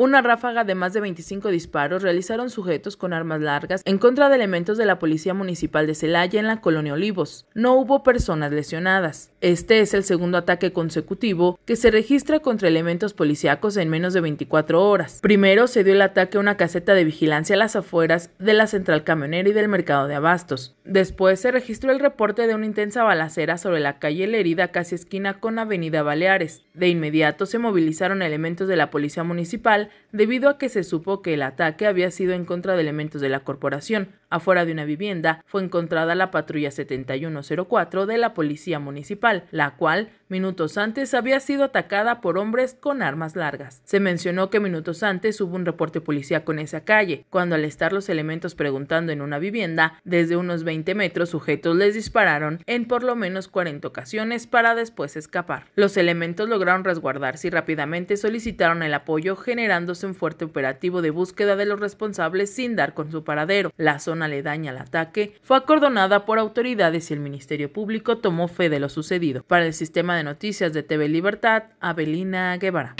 Una ráfaga de más de 25 disparos realizaron sujetos con armas largas en contra de elementos de la Policía Municipal de Celaya en la colonia Olivos. No hubo personas lesionadas. Este es el segundo ataque consecutivo que se registra contra elementos policíacos en menos de 24 horas. Primero se dio el ataque a una caseta de vigilancia a las afueras de la central camionera y del mercado de abastos. Después se registró el reporte de una intensa balacera sobre la calle Herida, casi esquina con Avenida Baleares. De inmediato se movilizaron elementos de la Policía Municipal debido a que se supo que el ataque había sido en contra de elementos de la corporación. Afuera de una vivienda fue encontrada la patrulla 7104 de la Policía Municipal, la cual minutos antes había sido atacada por hombres con armas largas. Se mencionó que minutos antes hubo un reporte policial con esa calle, cuando al estar los elementos preguntando en una vivienda, desde unos 20 metros sujetos les dispararon en por lo menos 40 ocasiones para después escapar. Los elementos lograron resguardarse y rápidamente solicitaron el apoyo generando un fuerte operativo de búsqueda de los responsables sin dar con su paradero. La zona daña al ataque fue acordonada por autoridades y el Ministerio Público tomó fe de lo sucedido. Para el sistema de noticias de TV Libertad, Avelina Guevara.